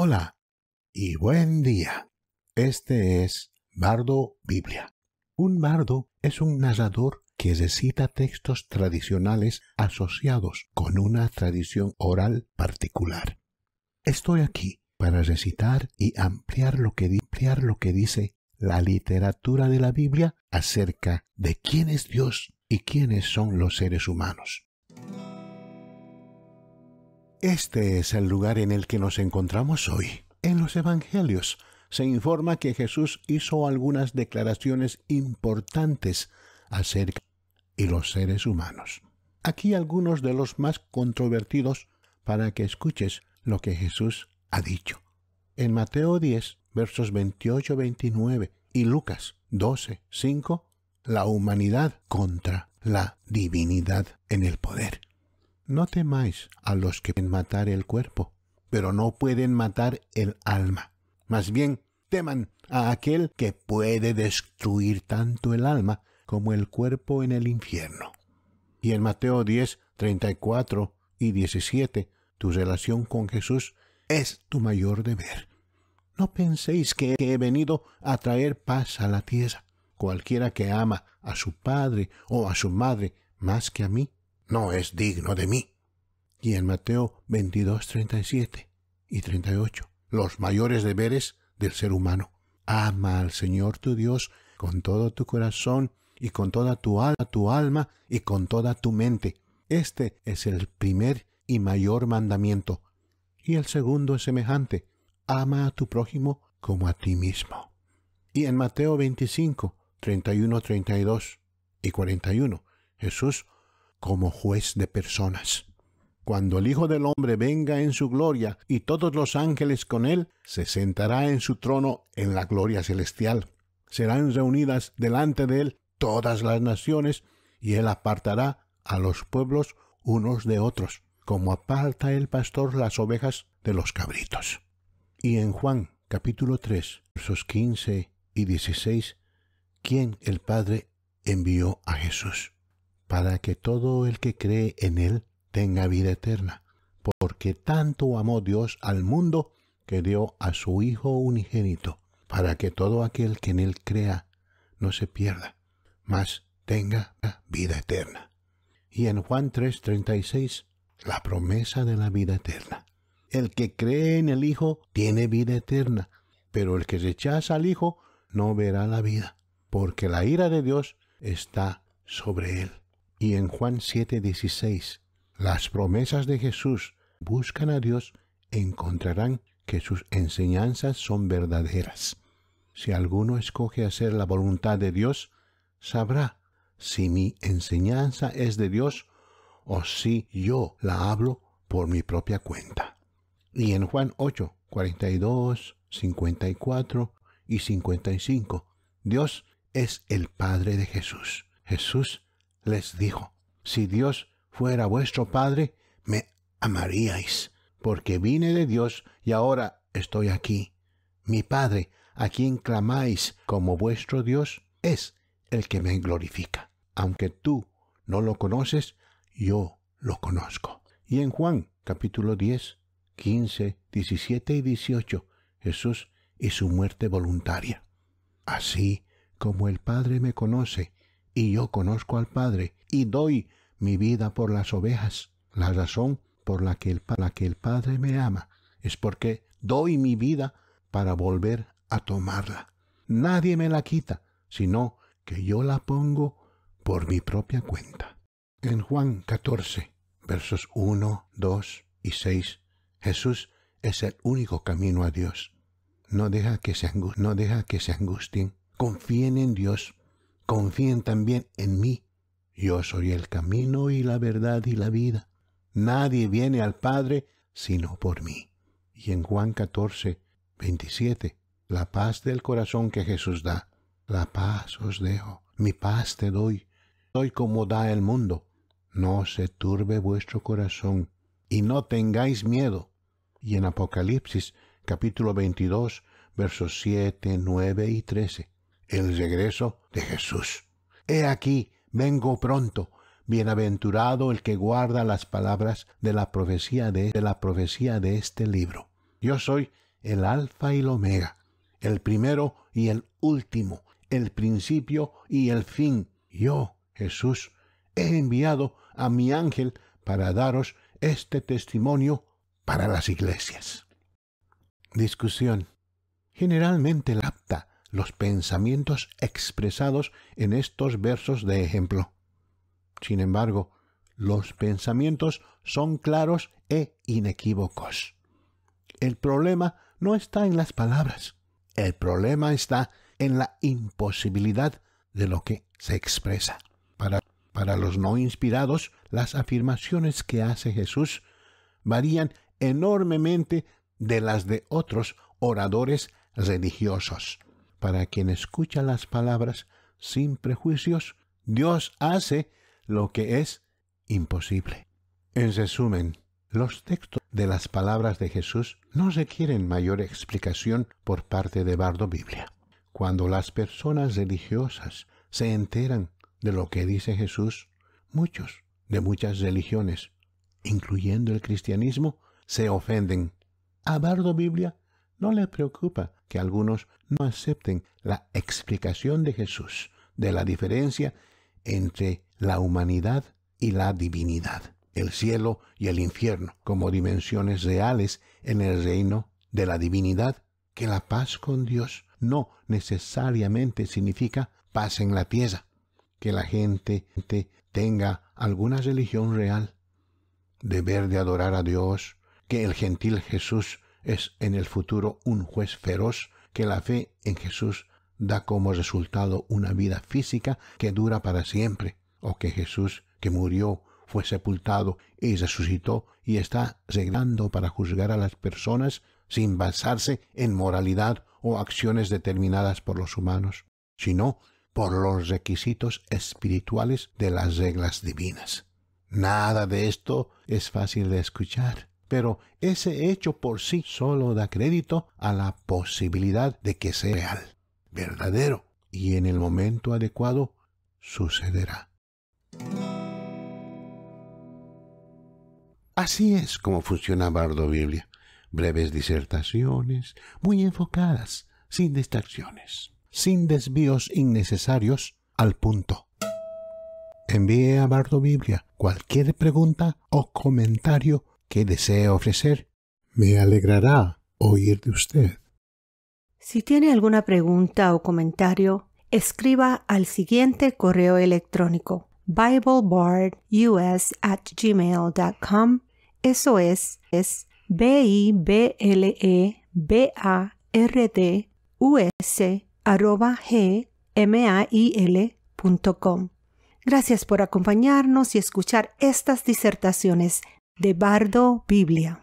Hola y buen día. Este es Bardo Biblia. Un bardo es un narrador que recita textos tradicionales asociados con una tradición oral particular. Estoy aquí para recitar y ampliar lo que, ampliar lo que dice la literatura de la Biblia acerca de quién es Dios y quiénes son los seres humanos. Este es el lugar en el que nos encontramos hoy. En los Evangelios se informa que Jesús hizo algunas declaraciones importantes acerca de los seres humanos. Aquí algunos de los más controvertidos para que escuches lo que Jesús ha dicho. En Mateo 10, versos 28-29 y Lucas 12, 5, la humanidad contra la divinidad en el poder. No temáis a los que pueden matar el cuerpo, pero no pueden matar el alma. Más bien, teman a aquel que puede destruir tanto el alma como el cuerpo en el infierno. Y en Mateo 10, 34 y 17, tu relación con Jesús es tu mayor deber. No penséis que he venido a traer paz a la tierra. Cualquiera que ama a su padre o a su madre más que a mí, no es digno de mí. Y en Mateo 22, 37 y 38, los mayores deberes del ser humano. Ama al Señor tu Dios con todo tu corazón y con toda tu alma, y con toda tu mente. Este es el primer y mayor mandamiento. Y el segundo es semejante. Ama a tu prójimo como a ti mismo. Y en Mateo 25, 31, 32 y 41, Jesús como juez de personas. Cuando el Hijo del Hombre venga en su gloria y todos los ángeles con él, se sentará en su trono en la gloria celestial. Serán reunidas delante de él todas las naciones y él apartará a los pueblos unos de otros, como aparta el pastor las ovejas de los cabritos. Y en Juan capítulo 3, versos 15 y 16, ¿Quién el Padre envió a Jesús para que todo el que cree en Él tenga vida eterna, porque tanto amó Dios al mundo que dio a su Hijo unigénito, para que todo aquel que en Él crea no se pierda, mas tenga vida eterna. Y en Juan 3:36, la promesa de la vida eterna. El que cree en el Hijo tiene vida eterna, pero el que rechaza al Hijo no verá la vida, porque la ira de Dios está sobre él. Y en Juan 7:16, las promesas de Jesús buscan a Dios, encontrarán que sus enseñanzas son verdaderas. Si alguno escoge hacer la voluntad de Dios, sabrá si mi enseñanza es de Dios o si yo la hablo por mi propia cuenta. Y en Juan 8, 42, 54 y 55, Dios es el Padre de Jesús. Jesús les dijo, si Dios fuera vuestro Padre, me amaríais, porque vine de Dios y ahora estoy aquí. Mi Padre, a quien clamáis como vuestro Dios, es el que me glorifica. Aunque tú no lo conoces, yo lo conozco. Y en Juan capítulo 10, 15, 17 y 18, Jesús y su muerte voluntaria. Así como el Padre me conoce y yo conozco al Padre y doy mi vida por las ovejas. La razón por la que el, que el Padre me ama es porque doy mi vida para volver a tomarla. Nadie me la quita, sino que yo la pongo por mi propia cuenta. En Juan 14, versos 1, 2 y 6, Jesús es el único camino a Dios. No deja que se, no deja que se angustien. Confíen en Dios confíen también en mí. Yo soy el camino y la verdad y la vida. Nadie viene al Padre sino por mí. Y en Juan 14, 27, la paz del corazón que Jesús da, la paz os dejo, mi paz te doy, Soy como da el mundo. No se turbe vuestro corazón y no tengáis miedo. Y en Apocalipsis capítulo 22, versos 7, 9 y 13, el regreso de Jesús. He aquí, vengo pronto. Bienaventurado el que guarda las palabras de la profecía de, la profecía de este libro. Yo soy el alfa y el omega, el primero y el último, el principio y el fin. Yo, Jesús, he enviado a mi ángel para daros este testimonio para las iglesias. Discusión. Generalmente la los pensamientos expresados en estos versos de ejemplo. Sin embargo, los pensamientos son claros e inequívocos. El problema no está en las palabras, el problema está en la imposibilidad de lo que se expresa. Para, para los no inspirados, las afirmaciones que hace Jesús varían enormemente de las de otros oradores religiosos para quien escucha las palabras sin prejuicios, Dios hace lo que es imposible. En resumen, los textos de las palabras de Jesús no requieren mayor explicación por parte de Bardo Biblia. Cuando las personas religiosas se enteran de lo que dice Jesús, muchos de muchas religiones, incluyendo el cristianismo, se ofenden. A Bardo Biblia no le preocupa que algunos no acepten la explicación de Jesús de la diferencia entre la humanidad y la divinidad, el cielo y el infierno, como dimensiones reales en el reino de la divinidad, que la paz con Dios no necesariamente significa paz en la tierra, que la gente tenga alguna religión real, deber de adorar a Dios, que el gentil Jesús es en el futuro un juez feroz que la fe en Jesús da como resultado una vida física que dura para siempre, o que Jesús, que murió, fue sepultado y resucitó y está reglando para juzgar a las personas sin basarse en moralidad o acciones determinadas por los humanos, sino por los requisitos espirituales de las reglas divinas. Nada de esto es fácil de escuchar pero ese hecho por sí solo da crédito a la posibilidad de que sea real, verdadero, y en el momento adecuado sucederá. Así es como funciona Bardo Biblia. Breves disertaciones, muy enfocadas, sin distracciones, sin desvíos innecesarios, al punto. Envíe a Bardo Biblia cualquier pregunta o comentario que desee ofrecer. Me alegrará oír de usted. Si tiene alguna pregunta o comentario, escriba al siguiente correo electrónico gmail.com. Eso es es b i b l e b a r d u s arroba g m a i l punto com. Gracias por acompañarnos y escuchar estas disertaciones de Bardo Biblia.